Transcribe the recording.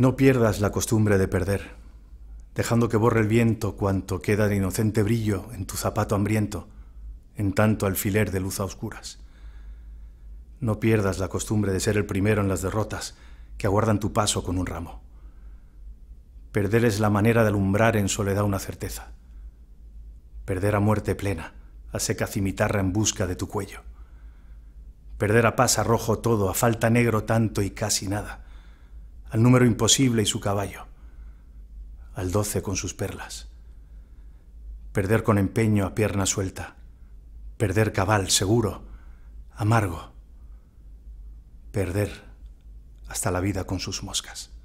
No pierdas la costumbre de perder, dejando que borre el viento cuanto queda de inocente brillo en tu zapato hambriento, en tanto alfiler de luz a oscuras. No pierdas la costumbre de ser el primero en las derrotas que aguardan tu paso con un ramo. Perder es la manera de alumbrar en soledad una certeza. Perder a muerte plena, a seca cimitarra en busca de tu cuello. Perder a paz rojo todo, a falta negro tanto y casi nada al número imposible y su caballo, al doce con sus perlas. Perder con empeño a pierna suelta, perder cabal, seguro, amargo, perder hasta la vida con sus moscas.